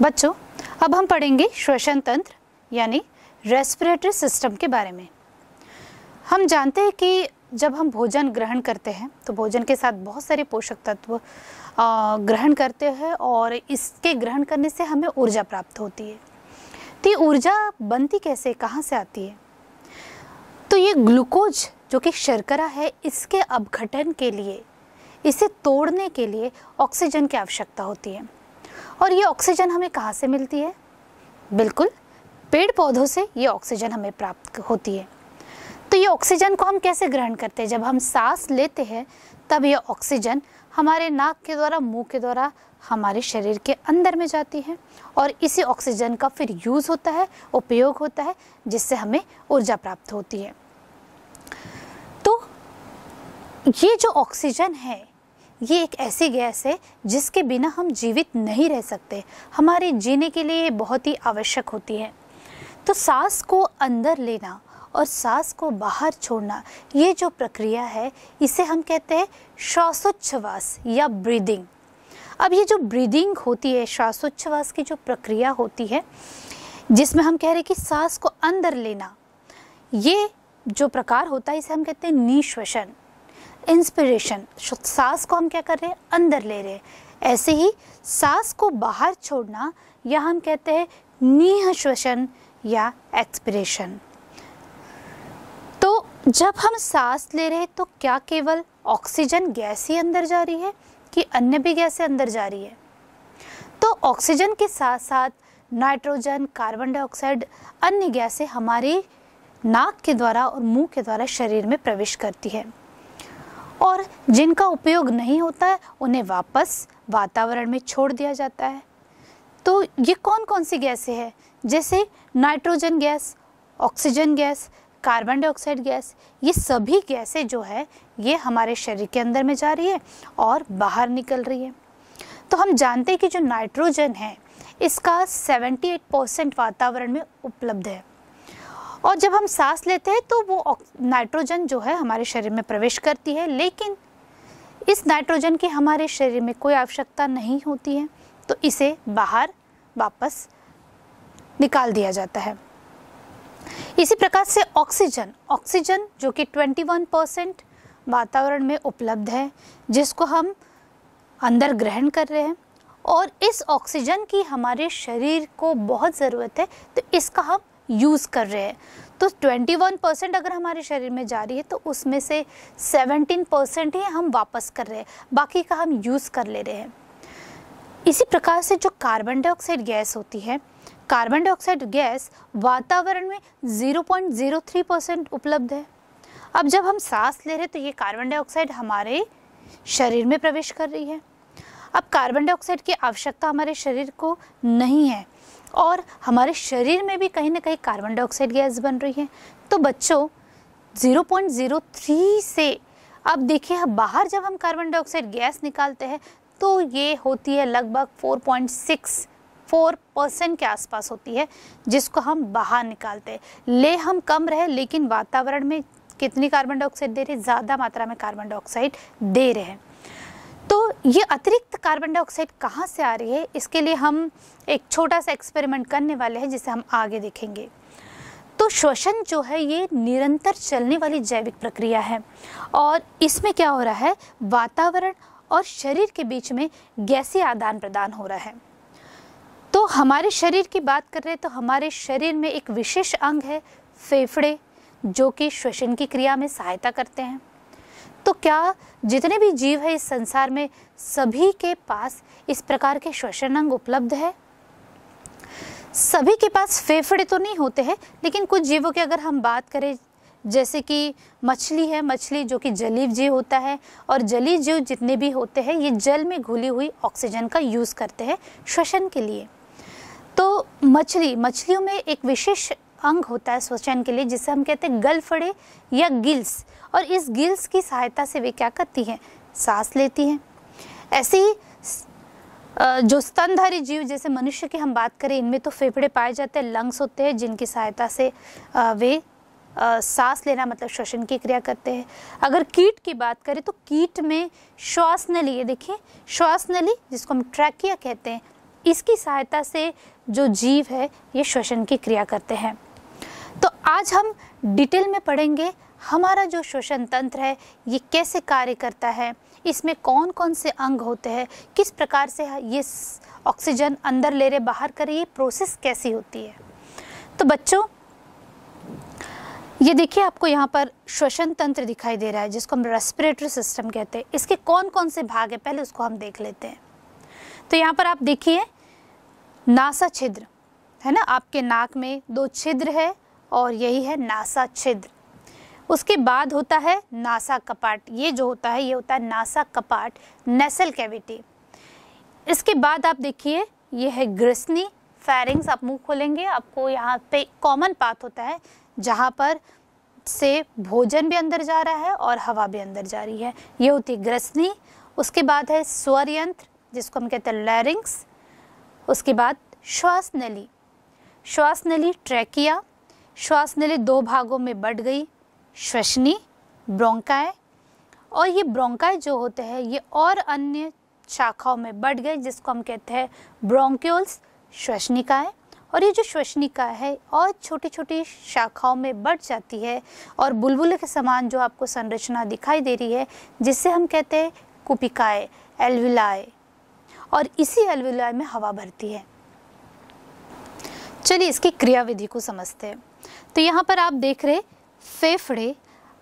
बच्चों अब हम पढ़ेंगे श्वसन तंत्र यानी रेस्पिरेटरी सिस्टम के बारे में हम जानते हैं कि जब हम भोजन ग्रहण करते हैं तो भोजन के साथ बहुत सारे पोषक तत्व ग्रहण करते हैं और इसके ग्रहण करने से हमें ऊर्जा प्राप्त होती है तो ये ऊर्जा बनती कैसे कहाँ से आती है तो ये ग्लूकोज जो कि शर्करा है इसके अपघटन के लिए इसे तोड़ने के लिए ऑक्सीजन की आवश्यकता होती है और ये ऑक्सीजन हमें कहाँ से मिलती है बिल्कुल पेड़ पौधों से ये ऑक्सीजन हमें प्राप्त होती है तो ये ऑक्सीजन को हम कैसे ग्रहण करते हैं जब हम सांस लेते हैं तब ये ऑक्सीजन हमारे नाक के द्वारा मुंह के द्वारा हमारे शरीर के अंदर में जाती है और इसी ऑक्सीजन का फिर यूज़ होता है उपयोग होता है जिससे हमें ऊर्जा प्राप्त होती है तो ये जो ऑक्सीजन है ये एक ऐसी गैस है जिसके बिना हम जीवित नहीं रह सकते हमारे जीने के लिए बहुत ही आवश्यक होती है तो सांस को अंदर लेना और सांस को बाहर छोड़ना ये जो प्रक्रिया है इसे हम कहते हैं श्वासोच्छ्वास या ब्रीदिंग अब ये जो ब्रीदिंग होती है श्वासोच्छ्वास की जो प्रक्रिया होती है जिसमें हम कह रहे हैं कि सांस को अंदर लेना ये जो प्रकार होता है इसे हम कहते हैं निश्वसन इंस्पिरेशन सांस को हम क्या कर रहे हैं अंदर ले रहे हैं ऐसे ही सांस को बाहर छोड़ना या हम कहते हैं नीह श्वसन या एक्सपिरेशन तो जब हम सांस ले रहे हैं तो क्या केवल ऑक्सीजन गैस ही अंदर जा रही है कि अन्य भी गैसें अंदर जा रही है तो ऑक्सीजन के साथ साथ नाइट्रोजन कार्बन डाइऑक्साइड अन्य गैसें हमारे नाक के द्वारा और मुंह के द्वारा शरीर में प्रवेश करती है और जिनका उपयोग नहीं होता है उन्हें वापस वातावरण में छोड़ दिया जाता है तो ये कौन कौन सी गैसें हैं जैसे nitrogen gas oxygen gas carbon dioxide gas ये सभी गैसें जो है ये हमारे शरीर के अंदर में जा रही है और बाहर निकल रही है तो हम जानते हैं कि जो नाइट्रोजन है इसका 78 परसेंट वातावरण में उपलब्ध है और जब हम सांस लेते हैं तो वो नाइट्रोजन जो है हमारे शरीर में प्रवेश करती है लेकिन इस नाइट्रोजन की हमारे शरीर में कोई आवश्यकता नहीं होती है तो इसे बाहर वापस निकाल दिया जाता है इसी प्रकार से ऑक्सीजन ऑक्सीजन जो कि 21 परसेंट वातावरण में उपलब्ध है जिसको हम अंदर ग्रहण कर रहे हैं और इस ऑक्सीजन की हमारे शरीर को बहुत ज़रूरत है तो इसका हम यूज़ कर रहे हैं तो 21 परसेंट अगर हमारे शरीर में जा रही है तो उसमें से 17 परसेंट ही हम वापस कर रहे हैं बाकी का हम यूज़ कर ले रहे हैं इसी प्रकार से जो कार्बन डाइऑक्साइड गैस होती है कार्बन डाइऑक्साइड गैस वातावरण में 0.03 परसेंट उपलब्ध है अब जब हम सांस ले रहे हैं तो ये कार्बन डाइऑक्साइड हमारे शरीर में प्रवेश कर रही है अब कार्बन डाइऑक्साइड की आवश्यकता हमारे शरीर को नहीं है और हमारे शरीर में भी कहीं ना कहीं कार्बन डाइऑक्साइड गैस बन रही है तो बच्चों 0.03 से अब देखिए बाहर जब हम कार्बन डाइऑक्साइड गैस निकालते हैं तो ये होती है लगभग 4.6 फोर परसेंट के आसपास होती है जिसको हम बाहर निकालते हैं ले हम कम रहे लेकिन वातावरण में कितनी कार्बन डाइऑक्साइड दे रहे ज़्यादा मात्रा में कार्बन डाइऑक्साइड दे रहे हैं तो ये अतिरिक्त कार्बन डाइऑक्साइड कहाँ से आ रही है इसके लिए हम एक छोटा सा एक्सपेरिमेंट करने वाले हैं जिसे हम आगे देखेंगे तो श्वसन जो है ये निरंतर चलने वाली जैविक प्रक्रिया है और इसमें क्या हो रहा है वातावरण और शरीर के बीच में गैसी आदान प्रदान हो रहा है तो हमारे शरीर की बात कर रहे हैं तो हमारे शरीर में एक विशेष अंग है फेफड़े जो कि श्वसन की क्रिया में सहायता करते हैं तो क्या जितने भी जीव है इस संसार में सभी के पास इस प्रकार के श्वसन अंग उपलब्ध है सभी के पास फेफड़े तो नहीं होते हैं लेकिन कुछ जीवों की अगर हम बात करें जैसे कि मछली है मछली जो कि जलीव जीव होता है और जलीय जीव जितने भी होते हैं ये जल में घुली हुई ऑक्सीजन का यूज़ करते हैं श्वसन के लिए तो मछली मछलियों में एक विशेष अंग होता है श्वसन के लिए जिसे हम कहते हैं गलफड़े या गिल्स और इस गिल्स की सहायता से वे क्या करती हैं सांस लेती हैं ऐसे ही जो स्तनधारी जीव जैसे मनुष्य की हम बात करें इनमें तो फेफड़े पाए जाते हैं लंग्स होते हैं जिनकी सहायता से वे सांस लेना मतलब श्वसन की क्रिया करते हैं अगर कीट की बात करें तो कीट में श्वास नली ये देखिए श्वास नली जिसको हम ट्रैकिया कहते हैं इसकी सहायता से जो जीव है ये श्वसन की क्रिया करते हैं तो आज हम डिटेल में पढ़ेंगे हमारा जो श्वसन तंत्र है ये कैसे कार्य करता है इसमें कौन कौन से अंग होते हैं किस प्रकार से ये ऑक्सीजन अंदर ले रहे बाहर करें ये प्रोसेस कैसी होती है तो बच्चों ये देखिए आपको यहाँ पर श्वसन तंत्र दिखाई दे रहा है जिसको हम रेस्पिरेटरी सिस्टम कहते हैं इसके कौन कौन से भाग है पहले उसको हम देख लेते हैं तो यहाँ पर आप देखिए नासा छिद्र है ना आपके नाक में दो छिद्र है और यही है नासा छिद्र उसके बाद होता है नासा कपाट ये जो होता है ये होता है नासा कपाट नेसल कैविटी इसके बाद आप देखिए ये है ग्रिसनी फैरिंग्स आप मुंह खोलेंगे आपको यहाँ पे कॉमन पाथ होता है जहाँ पर से भोजन भी अंदर जा रहा है और हवा भी अंदर जा रही है ये होती है ग्रसनी उसके बाद है स्वर यंत्र जिसको हम कहते हैं लैरिंग्स उसके बाद श्वास नली श्वास नली ट्रैकिया श्वास नली दो भागों में बढ़ गई श्वसनी ब्रोंकाय और ये ब्रोंकाय जो होते हैं ये और अन्य शाखाओं में बढ़ गए जिसको हम कहते हैं ब्रोंक्योल्स श्वसनिकाय और ये जो श्वसनिका है और छोटी छोटी शाखाओं में बढ़ जाती है और बुलबुल के समान जो आपको संरचना दिखाई दे रही है जिससे हम कहते हैं कुपिकाय एलविलाय और इसी एलविलाय में हवा भरती है चलिए इसकी क्रियाविधि को समझते हैं तो यहाँ पर आप देख रहे फेफड़े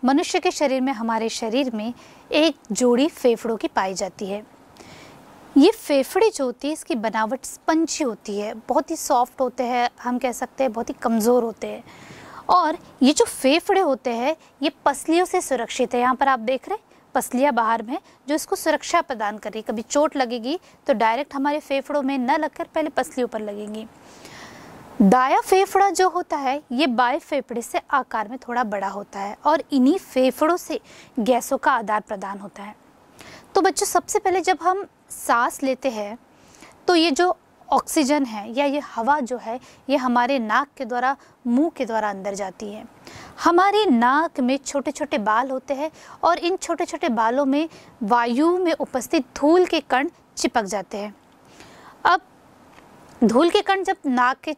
मनुष्य के शरीर में हमारे शरीर में एक जोड़ी फेफड़ों की पाई जाती है ये फेफड़े जो होती है इसकी बनावट स्पंची होती है बहुत ही सॉफ्ट होते हैं हम कह सकते हैं बहुत ही कमज़ोर होते हैं और ये जो फेफड़े होते हैं ये पसलियों से सुरक्षित है यहाँ पर आप देख रहे हैं पसलियाँ बाहर में जो इसको सुरक्षा प्रदान कर रही कभी चोट लगेगी तो डायरेक्ट हमारे फेफड़ों में न लगकर पहले पसलियों पर लगेंगी दाया फेफड़ा जो होता है ये बाएं फेफड़े से आकार में थोड़ा बड़ा होता है और इन्हीं फेफड़ों से गैसों का आदान प्रदान होता है तो बच्चों सबसे पहले जब हम सांस लेते हैं तो ये जो ऑक्सीजन है या ये हवा जो है ये हमारे नाक के द्वारा मुंह के द्वारा अंदर जाती है हमारे नाक में छोटे छोटे बाल होते हैं और इन छोटे छोटे बालों में वायु में उपस्थित धूल के कण चिपक जाते हैं धूल के कण जब नाक के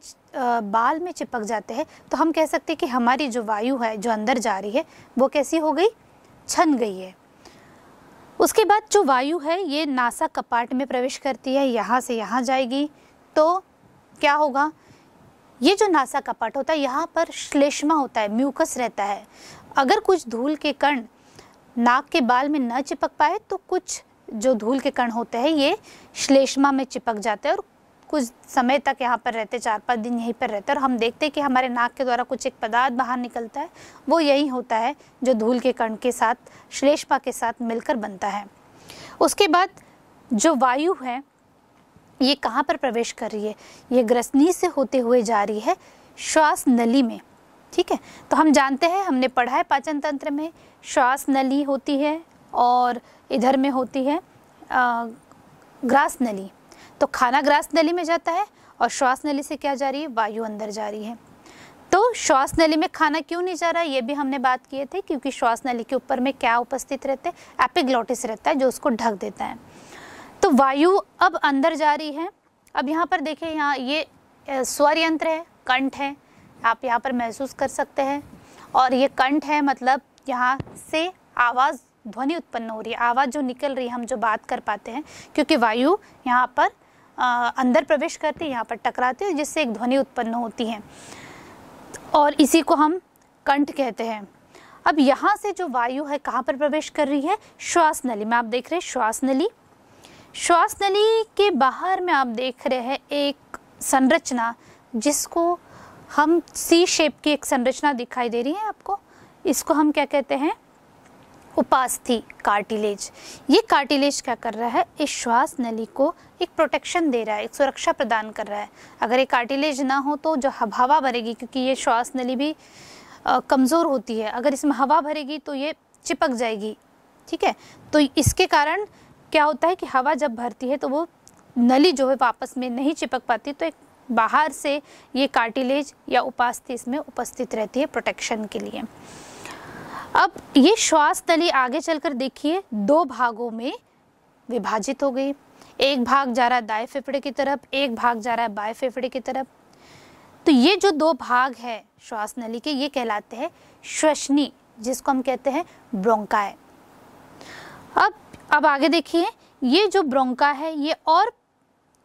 बाल में चिपक जाते हैं तो हम कह सकते हैं कि हमारी जो वायु है जो अंदर जा रही है वो कैसी हो गई छन गई है उसके बाद जो वायु है ये नासा कपाट में प्रवेश करती है यहाँ से यहाँ जाएगी तो क्या होगा ये जो नासा कपाट होता है यहाँ पर श्लेष्मा होता है म्यूकस रहता है अगर कुछ धूल के कण नाक के बाल में न चिपक पाए तो कुछ जो धूल के कण होते हैं ये श्लेष्मा में चिपक जाते हैं और कुछ समय तक यहाँ पर रहते चार पाँच दिन यहीं पर रहते और हम देखते हैं कि हमारे नाक के द्वारा कुछ एक पदार्थ बाहर निकलता है वो यही होता है जो धूल के कण के साथ श्लेष्मा के साथ मिलकर बनता है उसके बाद जो वायु है ये कहाँ पर प्रवेश कर रही है ये ग्रसनी से होते हुए जा रही है श्वास नली में ठीक है तो हम जानते हैं हमने पढ़ा है पाचन तंत्र में श्वास नली होती है और इधर में होती है ग्रास नली तो खाना ग्रास नली में जाता है और श्वास नली से क्या जा रही है वायु अंदर जा रही है तो श्वास नली में खाना क्यों नहीं जा रहा है ये भी हमने बात किए थे क्योंकि श्वास नली के ऊपर में क्या उपस्थित रहते हैं एपिग्लोटिस रहता है जो उसको ढक देता है तो वायु अब अंदर जा रही है अब यहाँ पर देखिए यहाँ ये स्वर यंत्र है कंठ है आप यहाँ पर महसूस कर सकते हैं और ये कंठ है मतलब यहाँ से आवाज़ ध्वनि उत्पन्न हो रही है आवाज़ जो निकल रही है हम जो बात कर पाते हैं क्योंकि वायु यहाँ पर अंदर प्रवेश करते हैं यहाँ पर टकराते हैं जिससे एक ध्वनि उत्पन्न होती है और इसी को हम कंठ कहते हैं अब यहाँ से जो वायु है कहाँ पर प्रवेश कर रही है श्वास नली में आप देख रहे हैं श्वास नली श्वास नली के बाहर में आप देख रहे हैं एक संरचना जिसको हम सी शेप की एक संरचना दिखाई दे रही है आपको इसको हम क्या कहते हैं उपास्थि कार्टिलेज ये कार्टिलेज क्या कर रहा है इस श्वास नली को एक प्रोटेक्शन दे रहा है एक सुरक्षा प्रदान कर रहा है अगर ये कार्टिलेज ना हो तो जो हवा भरेगी क्योंकि ये श्वास नली भी कमज़ोर होती है अगर इसमें हवा भरेगी तो ये चिपक जाएगी ठीक है तो इसके कारण क्या होता है कि हवा जब भरती है तो वो नली जो है वापस में नहीं चिपक पाती तो एक बाहर से ये कार्टिलेज या उपास्थि इसमें उपस्थित रहती है प्रोटेक्शन के लिए अब ये श्वास नली आगे चलकर देखिए दो भागों में विभाजित हो गई एक भाग जा रहा है दाएं फेफड़े की तरफ एक भाग जा रहा है बाएं फेफड़े की तरफ तो ये जो दो भाग है श्वास नली के ये कहलाते हैं श्वसनी जिसको हम कहते हैं ब्रोंकाय अब अब आगे देखिए ये जो ब्रोंका है ये और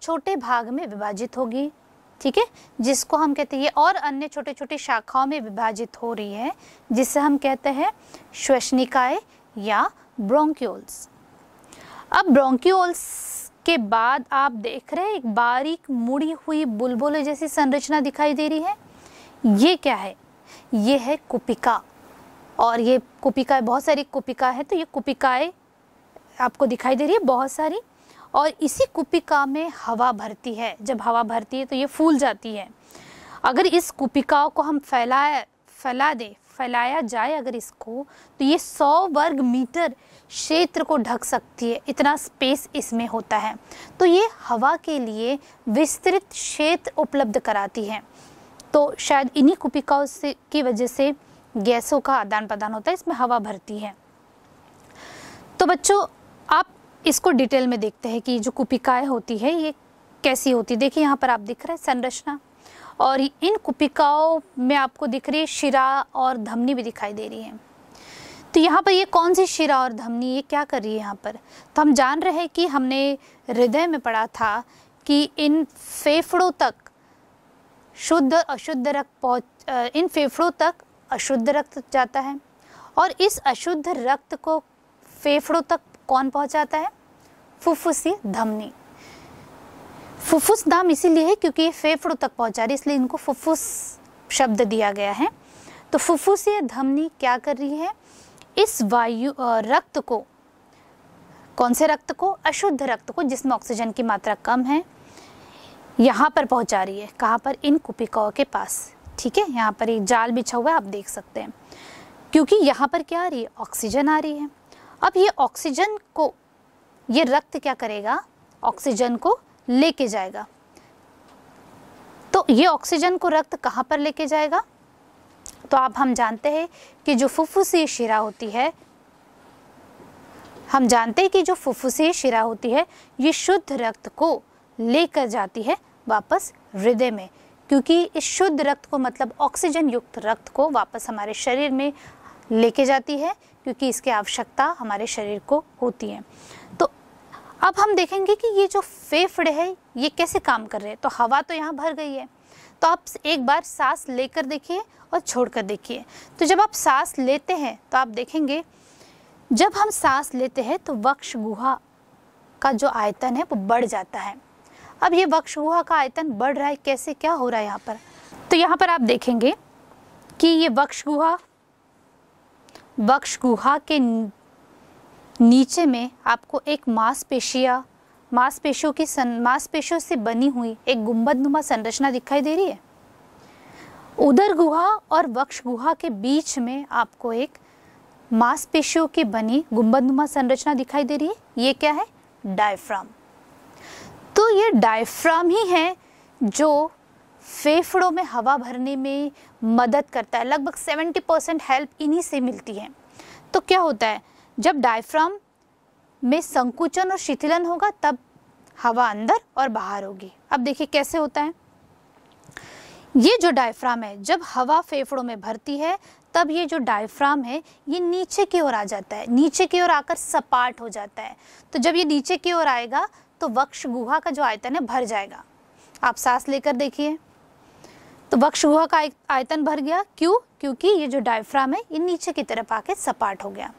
छोटे भाग में विभाजित होगी ठीक है जिसको हम कहते हैं ये और अन्य छोटे छोटे शाखाओं में विभाजित हो रही है जिसे हम कहते हैं श्वसनिकाय या ब्रोंक्योल्स अब ब्रोंक्योल्स के बाद आप देख रहे हैं एक बारीक मुड़ी हुई बुलबुल जैसी संरचना दिखाई दे रही है ये क्या है ये है कुपिका और ये कुपिका बहुत सारी कुपिका है तो ये कुपिकाएँ आपको दिखाई दे रही है बहुत सारी और इसी कुपिका में हवा भरती है जब हवा भरती है तो ये फूल जाती है अगर इस कुपिका को हम फैलाए फैला दे फैलाया जाए अगर इसको तो ये सौ वर्ग मीटर क्षेत्र को ढक सकती है इतना स्पेस इसमें होता है तो ये हवा के लिए विस्तृत क्षेत्र उपलब्ध कराती है तो शायद इन्हीं कुपिकाओं से की वजह से गैसों का आदान प्रदान होता है इसमें हवा भरती है तो बच्चों आप इसको डिटेल में देखते हैं कि जो कुपिकाएँ होती है ये कैसी होती है देखिए यहाँ पर आप दिख रहे हैं संरचना और इन कुपिकाओं में आपको दिख रही है शिरा और धमनी भी दिखाई दे रही है तो यहाँ पर ये कौन सी शिरा और धमनी ये क्या कर रही है यहाँ पर तो हम जान रहे हैं कि हमने हृदय में पढ़ा था कि इन फेफड़ों तक शुद्ध और अशुद्ध रक्त पहुँच इन फेफड़ों तक अशुद्ध रक्त जाता है और इस अशुद्ध रक्त को फेफड़ों तक कौन पहुँचाता है फुफ्फुसी धमनी फुफ्फुस दाम इसीलिए है क्योंकि ये फेफड़ों तक पहुंचा रही है इसलिए इनको फुफ्फुस शब्द दिया गया है तो फुफ्फुस ये धमनी क्या कर रही है इस वायु रक्त को कौन से रक्त को अशुद्ध रक्त को जिसमें ऑक्सीजन की मात्रा कम है यहाँ पर पहुंचा रही है कहाँ पर इन कुपिकाओं के पास ठीक है यहाँ पर एक जाल बिछा हुआ है आप देख सकते हैं क्योंकि यहाँ पर क्या आ रही है ऑक्सीजन आ रही है अब ये ऑक्सीजन को ये रक्त क्या करेगा ऑक्सीजन को लेके जाएगा तो ये ऑक्सीजन को रक्त कहाँ पर लेके जाएगा तो आप हम जानते हैं कि जो फुफ्फुसीय शिरा होती है हम जानते हैं कि जो फुफ्फुसीय शिरा होती है ये शुद्ध रक्त को लेकर जाती है वापस हृदय में क्योंकि इस शुद्ध रक्त को मतलब ऑक्सीजन युक्त रक्त को वापस हमारे शरीर में लेके जाती है क्योंकि इसकी आवश्यकता हमारे शरीर को होती है अब हम देखेंगे कि ये जो फेफड़े हैं ये कैसे काम कर रहे हैं तो हवा तो यहाँ भर गई है तो आप एक बार सांस लेकर देखिए और छोड़कर देखिए तो जब आप सांस लेते हैं तो आप देखेंगे जब हम सांस लेते हैं तो वक्ष गुहा का जो आयतन है वो बढ़ जाता है अब ये वक्ष गुहा का आयतन बढ़ रहा है कैसे क्या हो रहा है यहाँ पर तो यहाँ पर आप देखेंगे कि ये वक्ष गुहा वक्ष गुहा के नीचे में आपको एक मांसपेशिया मांसपेशियों की सन मांसपेशियों से बनी हुई एक गुंबदनुमा संरचना दिखाई दे रही है उदर गुहा और वक्ष गुहा के बीच में आपको एक मांसपेशियों की बनी गुंबदनुमा संरचना दिखाई दे रही है ये क्या है डायफ्राम तो ये डायफ्राम ही है जो फेफड़ों में हवा भरने में मदद करता है लगभग सेवेंटी परसेंट हेल्प इन्हीं से मिलती है तो क्या होता है जब डायफ्राम में संकुचन और शिथिलन होगा तब हवा अंदर और बाहर होगी अब देखिए कैसे होता है ये जो डायफ्राम है जब हवा फेफड़ों में भरती है तब ये जो डायफ्राम है ये नीचे की ओर आ जाता है नीचे की ओर आकर सपाट हो जाता है तो जब ये नीचे की ओर आएगा तो वक्ष गुहा का जो आयतन है भर जाएगा आप सांस लेकर देखिए तो वक्ष गुहा का आयतन भर गया क्यों क्योंकि ये जो डायफ्राम है ये नीचे की तरफ आके सपाट हो गया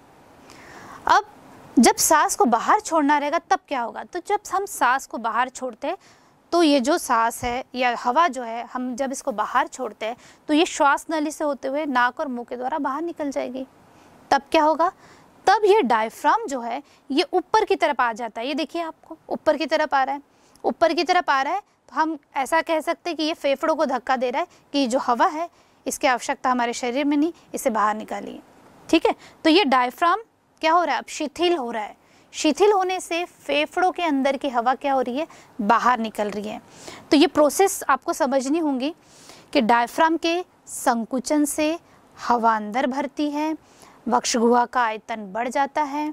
जब सांस को बाहर छोड़ना रहेगा तब क्या होगा तो जब हम सांस को बाहर छोड़ते तो ये जो सांस है या हवा जो है हम जब इसको बाहर छोड़ते हैं तो ये श्वास नली से होते हुए नाक और मुंह के द्वारा बाहर निकल जाएगी तब क्या होगा तब ये डायफ्राम जो है ये ऊपर की तरफ आ जाता है ये देखिए आपको ऊपर की तरफ आ रहा है ऊपर की तरफ आ रहा है तो हम ऐसा कह सकते हैं कि ये फेफड़ों को धक्का दे रहा है कि जो हवा है इसकी आवश्यकता हमारे शरीर में नहीं इसे बाहर निकालिए ठीक है तो ये डायफ्राम क्या हो रहा है अब शिथिल हो रहा है शिथिल होने से फेफड़ों के अंदर की हवा क्या हो रही है बाहर निकल रही है तो ये प्रोसेस आपको समझनी होगी कि डायफ्राम के संकुचन से हवा अंदर भरती है वक्षगुहा का आयतन बढ़ जाता है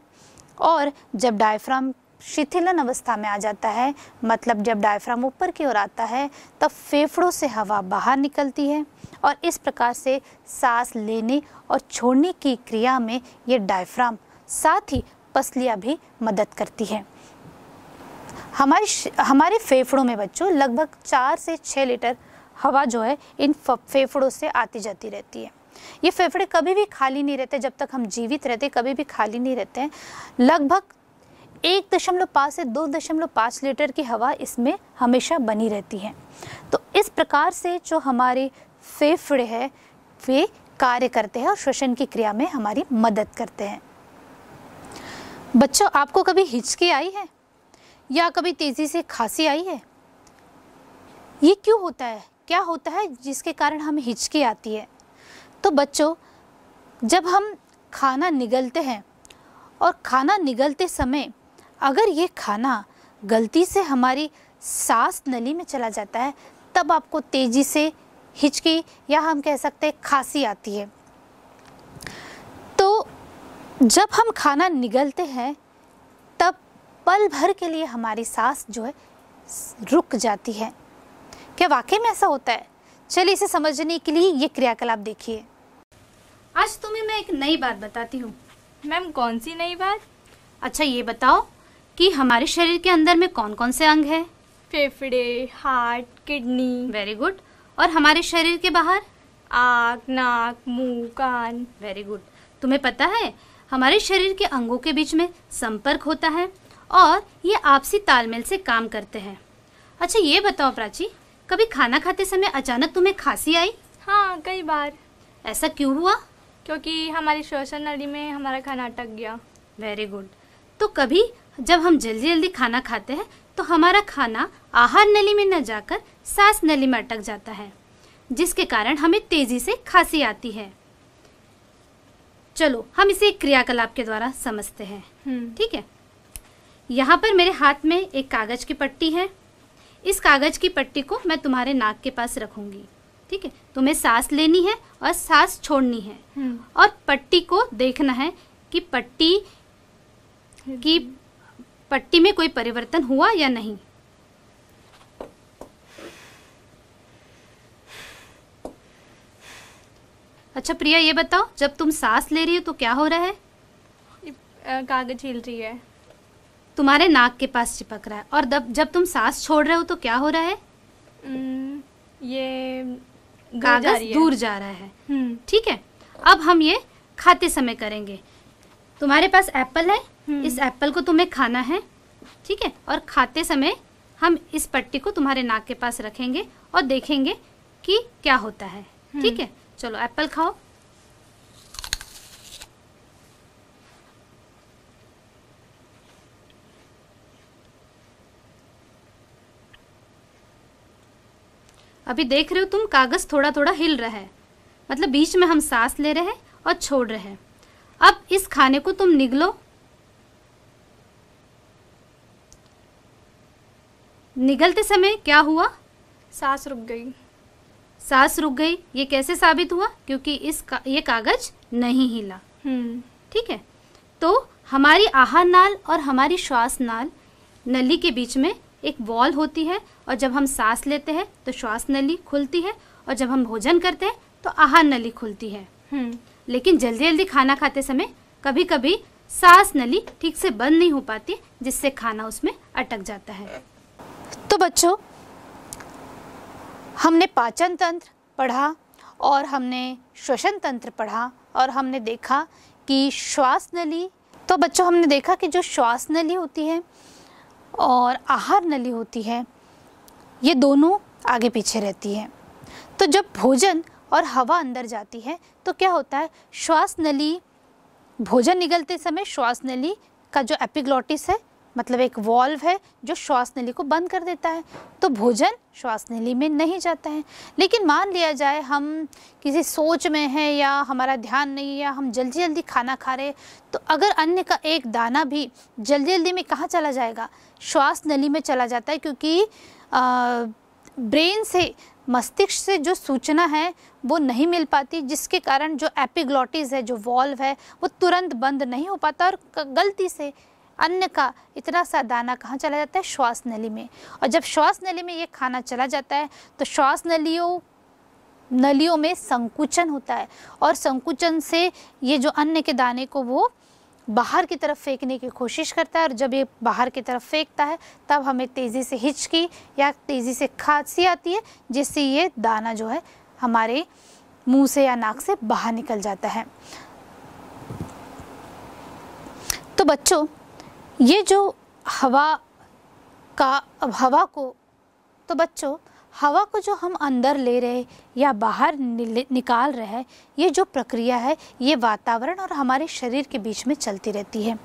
और जब डायफ्राम शिथिलन अवस्था में आ जाता है मतलब जब डायफ्राम ऊपर की ओर आता है तब फेफड़ों से हवा बाहर निकलती है और इस प्रकार से सांस लेने और छोड़ने की क्रिया में ये डायफ्राम साथ ही पसलियाँ भी मदद करती है हमारे हमारे फेफड़ों में बच्चों लगभग चार से छः लीटर हवा जो है इन फेफड़ों से आती जाती रहती है ये फेफड़े कभी भी खाली नहीं रहते जब तक हम जीवित रहते कभी भी खाली नहीं रहते हैं लगभग एक दशमलव पाँच से दो दशमलव पाँच लीटर की हवा इसमें हमेशा बनी रहती है तो इस प्रकार से जो हमारे फेफड़े हैं वे कार्य करते हैं और श्वसन की क्रिया में हमारी मदद करते हैं बच्चों आपको कभी हिचकी आई है या कभी तेज़ी से खांसी आई है ये क्यों होता है क्या होता है जिसके कारण हमें हिचकी आती है तो बच्चों जब हम खाना निगलते हैं और खाना निगलते समय अगर ये खाना गलती से हमारी सांस नली में चला जाता है तब आपको तेज़ी से हिचकी या हम कह सकते हैं खांसी आती है जब हम खाना निगलते हैं तब पल भर के लिए हमारी सांस जो है रुक जाती है क्या वाकई में ऐसा होता है चलिए इसे समझने के लिए ये क्रियाकलाप देखिए आज तुम्हें मैं एक नई बात बताती हूँ मैम कौन सी नई बात अच्छा ये बताओ कि हमारे शरीर के अंदर में कौन कौन से अंग हैं फेफड़े हार्ट किडनी वेरी गुड और हमारे शरीर के बाहर आग नाक मुंह कान वेरी गुड तुम्हें पता है हमारे शरीर के अंगों के बीच में संपर्क होता है और ये आपसी तालमेल से काम करते हैं अच्छा ये बताओ प्राची कभी खाना खाते समय अचानक तुम्हें खांसी आई हाँ कई बार ऐसा क्यों हुआ क्योंकि हमारी श्वसन नली में हमारा खाना अटक गया वेरी गुड तो कभी जब हम जल्दी जल्दी खाना खाते हैं तो हमारा खाना आहार नली में न जाकर सांस नली में अटक जाता है जिसके कारण हमें तेज़ी से खांसी आती है चलो हम इसे एक क्रियाकलाप के द्वारा समझते हैं हम्म। ठीक है यहाँ पर मेरे हाथ में एक कागज की पट्टी है इस कागज की पट्टी को मैं तुम्हारे नाक के पास रखूंगी ठीक है तुम्हें सांस लेनी है और सांस छोड़नी है हम्म। और पट्टी को देखना है कि पट्टी की पट्टी में कोई परिवर्तन हुआ या नहीं अच्छा प्रिया ये बताओ जब तुम सांस ले रही हो तो क्या हो रहा है कागज हिल रही है तुम्हारे नाक के पास चिपक रहा है और दब, जब तुम सांस छोड़ रहे हो तो क्या हो रहा है ये कागज दूर जा रहा है हम्म। ठीक है अब हम ये खाते समय करेंगे तुम्हारे पास एप्पल है हम्म। इस एप्पल को तुम्हें खाना है ठीक है और खाते समय हम इस पट्टी को तुम्हारे नाक के पास रखेंगे और देखेंगे कि क्या होता है हम्म। ठीक है चलो एप्पल खाओ अभी देख रहे हो तुम कागज़ थोड़ा थोड़ा हिल रहा है मतलब बीच में हम सांस ले रहे हैं और छोड़ रहे हैं अब इस खाने को तुम निगलो निगलते समय क्या हुआ सांस रुक गई सांस रुक गई ये कैसे साबित हुआ क्योंकि इस का, ये कागज नहीं हिला हम्म। ठीक है तो हमारी आहार नाल और हमारी श्वास नाल नली के बीच में एक वॉल होती है और जब हम सांस लेते हैं तो श्वास नली खुलती है और जब हम भोजन करते हैं तो आहार नली खुलती है हम्म। लेकिन जल्दी जल्दी खाना खाते समय कभी कभी सांस नली ठीक से बंद नहीं हो पाती जिससे खाना उसमें अटक जाता है तो बच्चों हमने पाचन तंत्र पढ़ा और हमने श्वसन तंत्र पढ़ा और हमने देखा कि श्वास नली तो बच्चों हमने देखा कि जो श्वास नली होती है और आहार नली होती है ये दोनों आगे पीछे रहती है तो जब भोजन और हवा अंदर जाती है तो क्या होता है श्वास नली भोजन निगलते समय श्वास नली का जो एपिग्लॉटिस है मतलब एक वॉल्व है जो श्वास नली को बंद कर देता है तो भोजन श्वास नली में नहीं जाता है लेकिन मान लिया जाए हम किसी सोच में हैं या हमारा ध्यान नहीं या हम जल्दी जल्दी खाना खा रहे तो अगर अन्य का एक दाना भी जल्दी जल्दी में कहाँ चला जाएगा श्वास नली में चला जाता है क्योंकि आ, ब्रेन से मस्तिष्क से जो सूचना है वो नहीं मिल पाती जिसके कारण जो एपिग्लॉटिस है जो वॉल्व है वो तुरंत बंद नहीं हो पाता और गलती से अन्न का इतना सा दाना कहाँ चला जाता है श्वास नली में और जब श्वास नली में ये खाना चला जाता है तो श्वास नलियों नलियों में संकुचन होता है और संकुचन से ये जो अन्न के दाने को वो बाहर की तरफ फेंकने की कोशिश करता है और जब ये बाहर की तरफ फेंकता है तब हमें तेज़ी से हिचकी या तेज़ी से खांसी आती है जिससे ये दाना जो है हमारे मुंह से या नाक से बाहर निकल जाता है तो बच्चों ये जो हवा का अब हवा को तो बच्चों हवा को जो हम अंदर ले रहे या बाहर निकाल रहे हैं ये जो प्रक्रिया है ये वातावरण और हमारे शरीर के बीच में चलती रहती है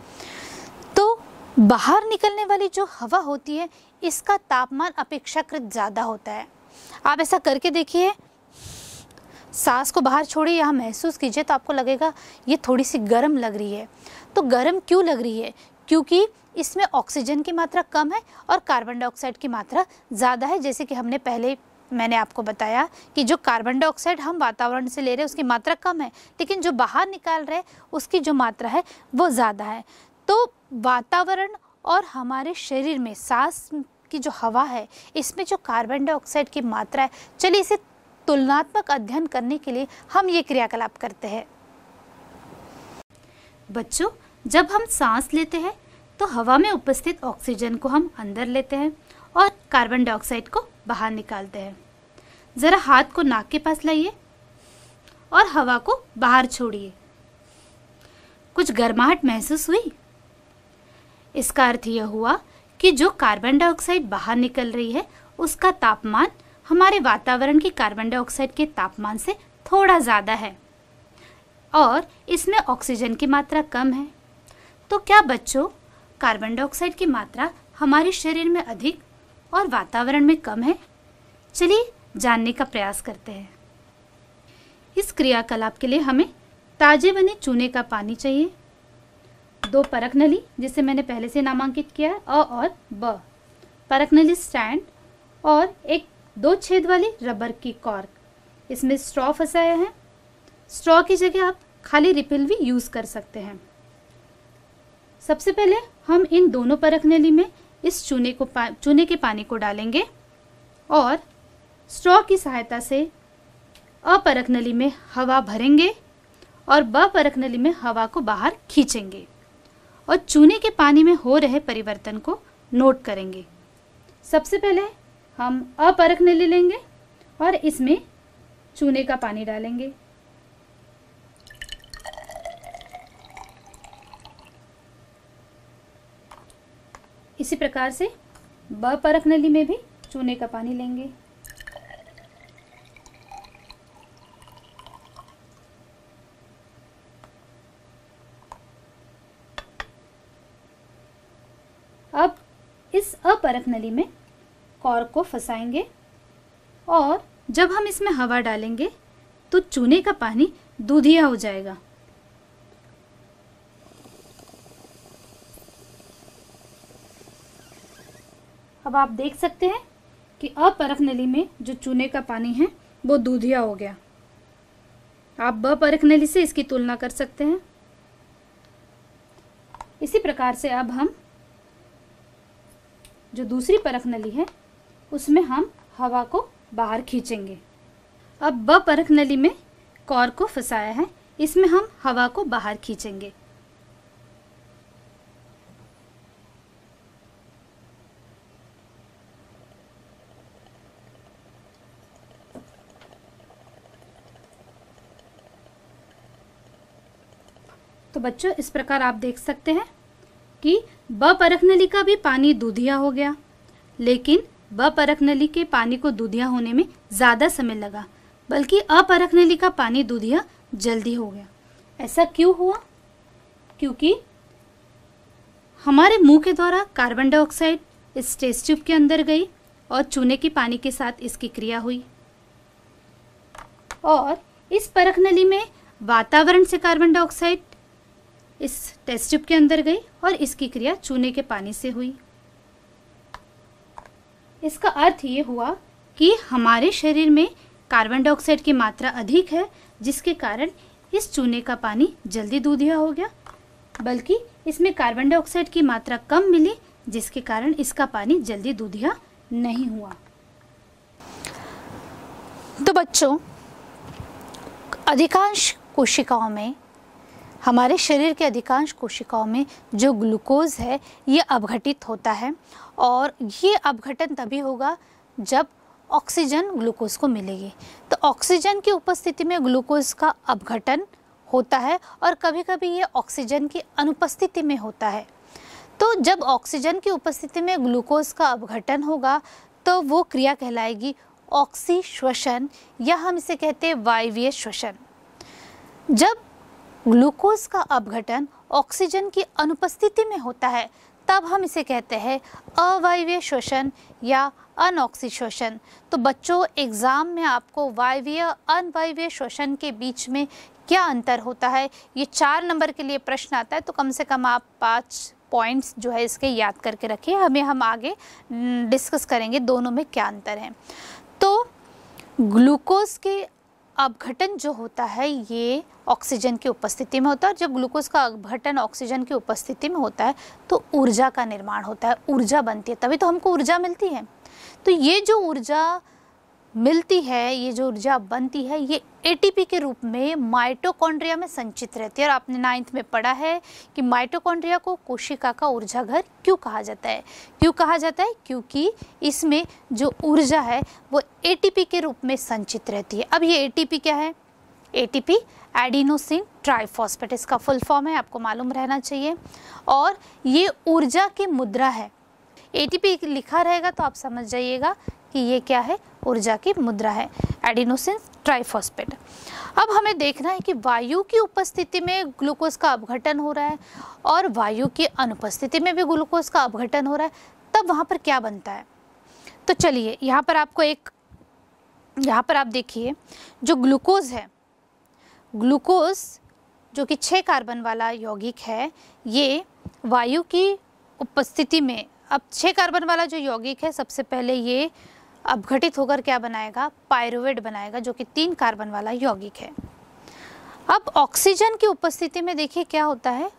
तो बाहर निकलने वाली जो हवा होती है इसका तापमान अपेक्षाकृत ज़्यादा होता है आप ऐसा करके देखिए सांस को बाहर छोड़िए यहाँ महसूस कीजिए तो आपको लगेगा ये थोड़ी सी गर्म लग रही है तो गर्म क्यों लग रही है क्योंकि इसमें ऑक्सीजन की मात्रा कम है और कार्बन डाइऑक्साइड की मात्रा ज़्यादा है जैसे कि हमने पहले मैंने आपको बताया कि जो कार्बन डाइऑक्साइड हम वातावरण से ले रहे हैं उसकी मात्रा कम है लेकिन जो बाहर निकाल रहे उसकी जो मात्रा है वो ज़्यादा है तो वातावरण और हमारे शरीर में सांस की जो हवा है इसमें जो कार्बन डाइऑक्साइड की मात्रा है चलिए इसे तुलनात्मक अध्ययन करने के लिए हम ये क्रियाकलाप करते हैं बच्चों जब हम सांस लेते हैं तो हवा में उपस्थित ऑक्सीजन को हम अंदर लेते हैं और कार्बन डाइऑक्साइड को बाहर निकालते हैं ज़रा हाथ को नाक के पास लाइए और हवा को बाहर छोड़िए कुछ गर्माहट महसूस हुई इसका अर्थ यह हुआ कि जो कार्बन डाइऑक्साइड बाहर निकल रही है उसका तापमान हमारे वातावरण के कार्बन डाइऑक्साइड के तापमान से थोड़ा ज़्यादा है और इसमें ऑक्सीजन की मात्रा कम है तो क्या बच्चों कार्बन डाइऑक्साइड की मात्रा हमारे शरीर में अधिक और वातावरण में कम है चलिए जानने का प्रयास करते हैं इस क्रियाकलाप के लिए हमें ताजे बने चूने का पानी चाहिए दो परख नली जिसे मैंने पहले से नामांकित किया है अ और ब परख नली स्टैंड और एक दो छेद वाली रबर की कॉर्क इसमें स्ट्रॉ फंसाया है स्ट्रॉ की जगह आप खाली रिपिल भी यूज़ कर सकते हैं सबसे पहले हम इन दोनों परखनेली में इस चूने को चूने के पानी को डालेंगे और स्ट्रॉ की सहायता से अपरख नली में हवा भरेंगे और परख नली में हवा को बाहर खींचेंगे और चूने के पानी में हो रहे परिवर्तन को नोट करेंगे सबसे पहले हम अपरख नली लेंगे और इसमें चूने का पानी डालेंगे इसी प्रकार से ब परख नली में भी चूने का पानी लेंगे अब इस अपरख नली में कॉर्क को फंसाएंगे और जब हम इसमें हवा डालेंगे तो चूने का पानी दूधिया हो जाएगा अब आप देख सकते हैं कि अपरख नली में जो चूने का पानी है वो दूधिया हो गया आप बपरख नली से इसकी तुलना कर सकते हैं इसी प्रकार से अब हम जो दूसरी परख नली है उसमें हम हवा को बाहर खींचेंगे अब ब परख नली में कौर को फंसाया है इसमें हम हवा को बाहर खींचेंगे तो बच्चों इस प्रकार आप देख सकते हैं कि ब परख नली का भी पानी दूधिया हो गया लेकिन ब परख नली के पानी को दूधिया होने में ज़्यादा समय लगा बल्कि अपरख नली का पानी दूधिया जल्दी हो गया ऐसा क्यों हुआ क्योंकि हमारे मुंह के द्वारा कार्बन डाइऑक्साइड इस टेस्ट ट्यूब के अंदर गई और चूने के पानी के साथ इसकी क्रिया हुई और इस परख नली में वातावरण से कार्बन डाइऑक्साइड इस टेस्ट ट्यूब के अंदर गई और इसकी क्रिया चूने के पानी से हुई इसका अर्थ ये हुआ कि हमारे शरीर में कार्बन डाइऑक्साइड की मात्रा अधिक है जिसके कारण इस चूने का पानी जल्दी दूधिया हो गया बल्कि इसमें कार्बन डाइऑक्साइड की मात्रा कम मिली जिसके कारण इसका पानी जल्दी दूधिया नहीं हुआ तो बच्चों अधिकांश कोशिकाओं में हमारे शरीर के अधिकांश कोशिकाओं में जो ग्लूकोज है ये अपघटित होता है और ये अपघटन तभी होगा जब ऑक्सीजन ग्लूकोज को मिलेगी तो ऑक्सीजन की उपस्थिति में ग्लूकोज का अपघटन होता है और कभी कभी ये ऑक्सीजन की अनुपस्थिति में होता है तो जब ऑक्सीजन की उपस्थिति में ग्लूकोज का अपघटन होगा तो वो क्रिया कहलाएगी ऑक्सी श्वसन या हम इसे कहते हैं वायवीय श्वसन जब ग्लूकोज का अपघटन ऑक्सीजन की अनुपस्थिति में होता है तब हम इसे कहते हैं अवायवीय शोषण या अनऑक्सी शोषण तो बच्चों एग्ज़ाम में आपको वायवीय अनवायवीय शोषण के बीच में क्या अंतर होता है ये चार नंबर के लिए प्रश्न आता है तो कम से कम आप पाँच पॉइंट्स जो है इसके याद करके रखिए हमें हम आगे डिस्कस करेंगे दोनों में क्या अंतर है तो ग्लूकोज के अपघटन जो होता है ये ऑक्सीजन की उपस्थिति में होता है और जब ग्लूकोज का अपघटन ऑक्सीजन की उपस्थिति में होता है तो ऊर्जा का निर्माण होता है ऊर्जा बनती है तभी तो हमको ऊर्जा मिलती है तो ये जो ऊर्जा मिलती है ये जो ऊर्जा बनती है ये एटीपी के रूप में माइटोकॉन्ड्रिया में संचित रहती है और आपने नाइन्थ में पढ़ा है कि माइटोकॉन्ड्रिया को कोशिका का ऊर्जा घर क्यों कहा जाता है क्यों कहा जाता है क्योंकि इसमें जो ऊर्जा है वो एटीपी के रूप में संचित रहती है अब ये एटीपी क्या है एटीपी एडिनोसिन ट्राइफॉस्फेट इसका फुल फॉर्म है आपको मालूम रहना चाहिए और ये ऊर्जा की मुद्रा है एटीपी लिखा रहेगा तो आप समझ जाइएगा कि ये क्या है ऊर्जा की मुद्रा है एडिनोसिन ट्राइफॉस्पेट अब हमें देखना है कि वायु की उपस्थिति में ग्लूकोज का अपघटन हो रहा है और वायु की अनुपस्थिति में भी ग्लूकोज का अपघटन हो रहा है तब वहाँ पर क्या बनता है तो चलिए यहाँ पर आपको एक यहाँ पर आप देखिए जो ग्लूकोज है ग्लूकोज जो कि छः कार्बन वाला यौगिक है ये वायु की उपस्थिति में अब छः कार्बन वाला जो यौगिक है सबसे पहले ये अब घटित होकर क्या बनाएगा पायरोवेट बनाएगा जो कि तीन कार्बन वाला यौगिक है अब ऑक्सीजन की उपस्थिति में देखिए क्या होता है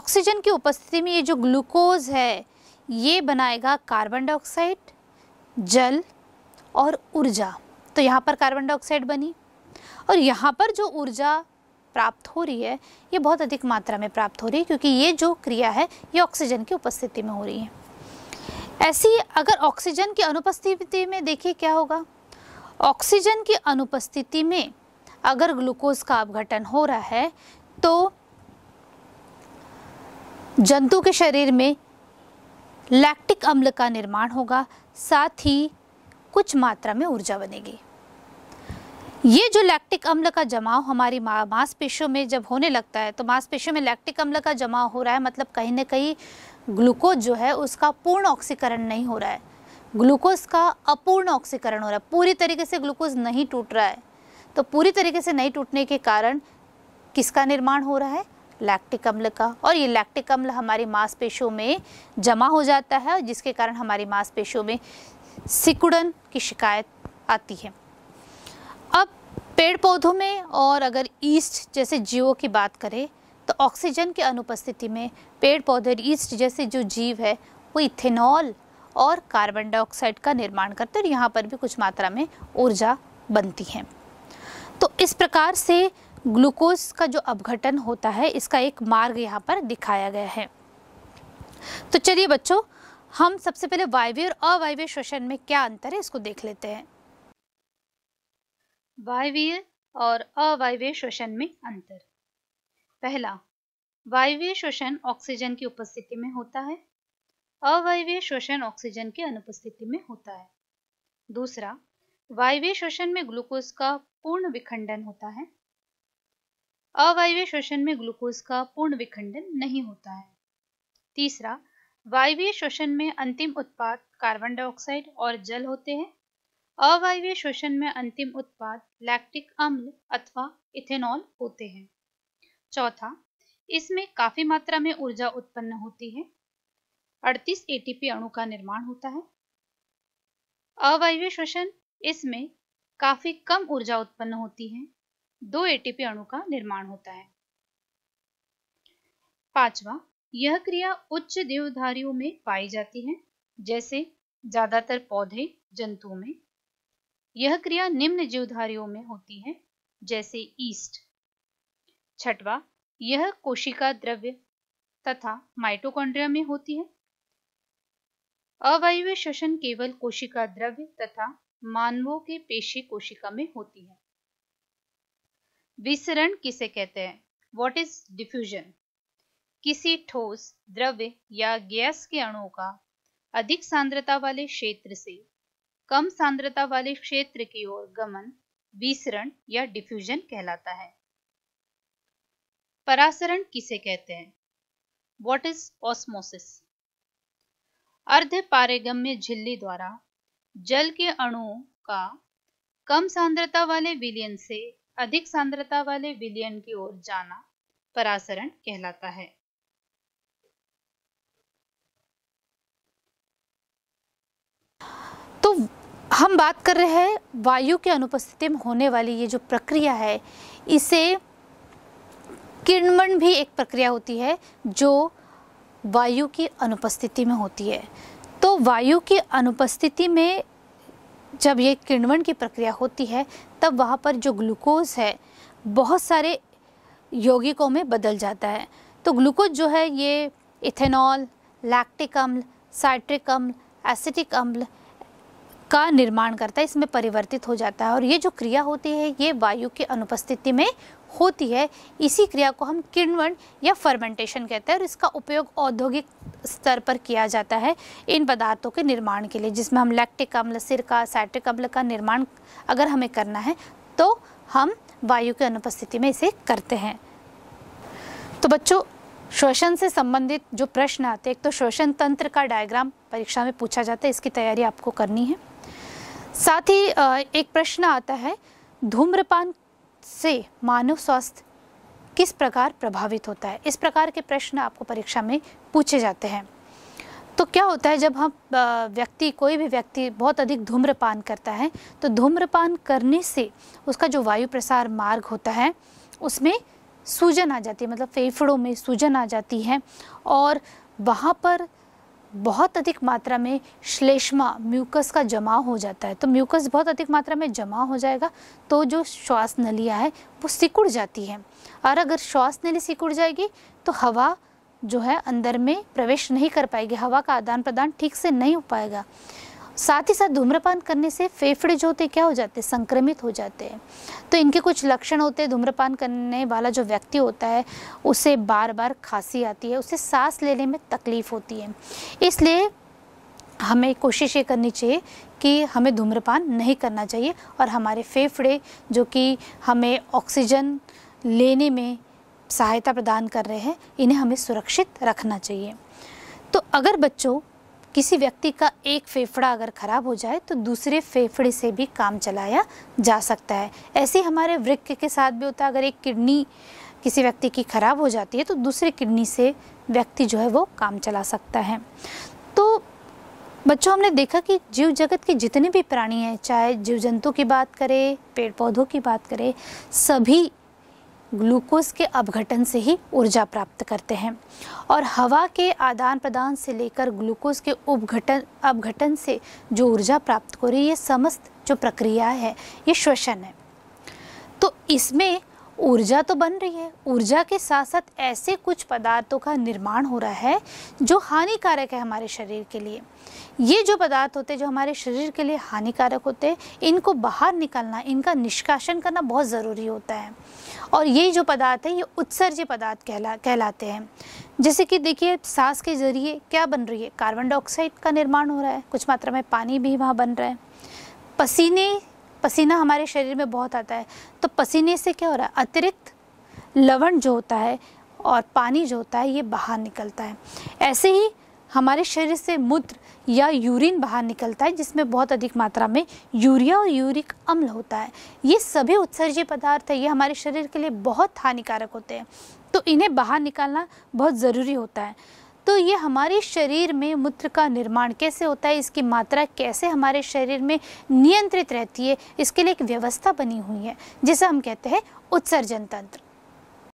ऑक्सीजन की उपस्थिति में ये जो ग्लूकोज है ये बनाएगा कार्बन डाइऑक्साइड जल और ऊर्जा तो यहाँ पर कार्बन डाइऑक्साइड बनी और यहाँ पर जो ऊर्जा प्राप्त हो रही है ये बहुत अधिक मात्रा में प्राप्त हो रही है क्योंकि ये जो क्रिया है ये ऑक्सीजन की उपस्थिति में हो रही है ऐसी अगर ऑक्सीजन की अनुपस्थिति में देखिए क्या होगा ऑक्सीजन की अनुपस्थिति में अगर ग्लूकोज का अपघटन हो रहा है तो जंतु के शरीर में लैक्टिक अम्ल का निर्माण होगा साथ ही कुछ मात्रा में ऊर्जा बनेगी ये जो लैक्टिक अम्ल का जमाव हमारी मांसपेशियों में जब होने लगता है तो मांसपेशियों में लैक्टिक अम्ल का जमाव हो रहा है मतलब कहीं ना कहीं ग्लूकोज जो है उसका पूर्ण ऑक्सीकरण नहीं हो रहा है ग्लूकोज का अपूर्ण ऑक्सीकरण हो रहा है पूरी तरीके से ग्लूकोज नहीं टूट रहा है तो पूरी तरीके से नहीं टूटने के कारण किसका निर्माण हो रहा है लैक्टिक अम्ल का और ये लैक्टिक अम्ल हमारी मांसपेशियों में जमा हो जाता है जिसके कारण हमारी मांसपेशियों में सिकुड़न की शिकायत आती है अब पेड़ पौधों में और अगर ईस्ट जैसे जीवों की बात करें तो ऑक्सीजन की अनुपस्थिति में पेड़ पौधे ईस्ट जैसे जो जीव है वो इथेनॉल और कार्बन डाइऑक्साइड का निर्माण करते हैं और यहाँ पर भी कुछ मात्रा में ऊर्जा बनती है तो इस प्रकार से ग्लूकोज का जो अपघटन होता है इसका एक मार्ग यहाँ पर दिखाया गया है तो चलिए बच्चों हम सबसे पहले वायव्य और अवायव्य श्वसन में क्या अंतर है इसको देख लेते हैं वायवीय और अवायव्य श्वसन में अंतर पहला वायवीय शोषण ऑक्सीजन की उपस्थिति में होता है अवायवीय शोषण ऑक्सीजन की अनुपस्थिति में होता है दूसरा वायवीय शोषण में ग्लूकोज का पूर्ण विखंडन होता है अवायवीय शोषण में ग्लूकोज का पूर्ण विखंडन नहीं होता है तीसरा वायवीय शोषण में अंतिम उत्पाद कार्बन डाइऑक्साइड और जल होते हैं अवायवीय शोषण में अंतिम उत्पाद लैक्टिक अम्ल अथवा इथेनॉल होते हैं चौथा इसमें काफी मात्रा में ऊर्जा उत्पन्न होती है 38 एटीपी अणु का निर्माण होता है अवायवीय श्वसन इसमें काफी कम ऊर्जा उत्पन्न होती है दो एटीपी अणु का निर्माण होता है पांचवा यह क्रिया उच्च देवधारियों में पाई जाती है जैसे ज्यादातर पौधे जंतुओं में यह क्रिया निम्न जीवधारियों में होती है जैसे ईस्ट छठवा यह कोशिका द्रव्य तथा माइटोकॉन्ड्रिया में होती है अवायवीय श्वसन केवल कोशिका द्रव्य तथा मानवों के पेशी कोशिका में होती है विसरण किसे कहते हैं वॉट इज डिफ्यूजन किसी ठोस द्रव्य या गैस के अणुओं का अधिक सांद्रता वाले क्षेत्र से कम सांद्रता वाले क्षेत्र की ओर गमन विसरण या डिफ्यूजन कहलाता है परासरण किसे कहते हैं वॉट इज ऑस्मोसिस अर्ध पारेगम्य झिल्ली द्वारा जल के अणुओं का कम सांद्रता वाले विलियन से अधिक सांद्रता वाले विलियन की ओर जाना परासरण कहलाता है तो हम बात कर रहे हैं वायु के अनुपस्थिति में होने वाली ये जो प्रक्रिया है इसे किरणवन भी एक प्रक्रिया होती है जो वायु की अनुपस्थिति में होती है तो वायु की अनुपस्थिति में जब ये किरणवन की प्रक्रिया होती है तब वहाँ पर जो ग्लूकोज है बहुत सारे यौगिकों में बदल जाता है तो ग्लूकोज जो है ये इथेनॉल लैक्टिक अम्ल साइट्रिक अम्ल एसिटिक अम्ल का निर्माण करता है इसमें परिवर्तित हो जाता है और ये जो क्रिया होती है ये वायु की अनुपस्थिति में होती है इसी क्रिया को हम किण्वन या फर्मेंटेशन कहते हैं और इसका उपयोग औद्योगिक स्तर पर किया जाता है इन पदार्थों के निर्माण के लिए जिसमें हम लैक्टिक अम्ल सिरका सैट्रिक अम्ल का निर्माण अगर हमें करना है तो हम वायु की अनुपस्थिति में इसे करते हैं तो बच्चों श्वसन से संबंधित जो प्रश्न आते हैं एक तो श्वसन तंत्र का डायग्राम परीक्षा में पूछा जाता है इसकी तैयारी आपको करनी है साथ ही एक प्रश्न आता है धूम्रपान से मानव स्वास्थ्य किस प्रकार प्रभावित होता है इस प्रकार के प्रश्न आपको परीक्षा में पूछे जाते हैं तो क्या होता है जब हम व्यक्ति कोई भी व्यक्ति बहुत अधिक धूम्रपान करता है तो धूम्रपान करने से उसका जो वायु प्रसार मार्ग होता है उसमें सूजन आ जाती है मतलब फेफड़ों में सूजन आ जाती है और वहाँ पर बहुत अधिक मात्रा में श्लेष्मा म्यूकस का जमा हो जाता है तो म्यूकस बहुत अधिक मात्रा में जमा हो जाएगा तो जो श्वास नलिया है वो सिकुड़ जाती है और अगर श्वास नली सिकुड़ जाएगी तो हवा जो है अंदर में प्रवेश नहीं कर पाएगी हवा का आदान प्रदान ठीक से नहीं हो पाएगा साथ ही साथ धूम्रपान करने से फेफड़े जो होते क्या हो जाते हैं संक्रमित हो जाते हैं तो इनके कुछ लक्षण होते हैं धूम्रपान करने वाला जो व्यक्ति होता है उसे बार बार खांसी आती है उसे सांस लेने में तकलीफ़ होती है इसलिए हमें कोशिश ये करनी चाहिए कि हमें धूम्रपान नहीं करना चाहिए और हमारे फेफड़े जो कि हमें ऑक्सीजन लेने में सहायता प्रदान कर रहे हैं इन्हें हमें सुरक्षित रखना चाहिए तो अगर बच्चों किसी व्यक्ति का एक फेफड़ा अगर खराब हो जाए तो दूसरे फेफड़े से भी काम चलाया जा सकता है ऐसे हमारे वृक्ष के साथ भी होता है अगर एक किडनी किसी व्यक्ति की खराब हो जाती है तो दूसरे किडनी से व्यक्ति जो है वो काम चला सकता है तो बच्चों हमने देखा कि जीव जगत के जितने भी प्राणी हैं चाहे जीव जंतु की बात करें पेड़ पौधों की बात करें सभी ग्लूकोज के अपघटन से ही ऊर्जा प्राप्त करते हैं और हवा के आदान प्रदान से लेकर ग्लूकोज के उपघटन अपघटन से जो ऊर्जा प्राप्त हो रही है समस्त जो प्रक्रिया है ये श्वसन है तो इसमें ऊर्जा तो बन रही है ऊर्जा के साथ साथ ऐसे कुछ पदार्थों का निर्माण हो रहा है जो हानिकारक है हमारे शरीर के लिए ये जो पदार्थ होते हैं जो हमारे शरीर के लिए हानिकारक होते हैं इनको बाहर निकलना इनका निष्कासन करना बहुत ज़रूरी होता है और ये जो पदार्थ है ये उत्सर्जी पदार्थ कहला कहलाते हैं जैसे कि देखिए सांस के ज़रिए क्या बन रही है कार्बन डाइऑक्साइड का निर्माण हो रहा है कुछ मात्रा में पानी भी वहाँ बन रहा है पसीने पसीना हमारे शरीर में बहुत आता है तो पसीने से क्या हो रहा है अतिरिक्त लवण जो होता है और पानी जो होता है ये बाहर निकलता है ऐसे ही हमारे शरीर से मूत्र या यूरिन बाहर निकलता है जिसमें बहुत अधिक मात्रा में यूरिया और यूरिक अम्ल होता है ये सभी उत्सर्जी पदार्थ है ये हमारे शरीर के लिए बहुत हानिकारक होते हैं तो इन्हें बाहर निकालना बहुत ज़रूरी होता है तो ये हमारे शरीर में मूत्र का निर्माण कैसे होता है इसकी मात्रा कैसे हमारे शरीर में नियंत्रित रहती है इसके लिए एक व्यवस्था बनी हुई है जिसे हम कहते हैं उत्सर्जन तंत्र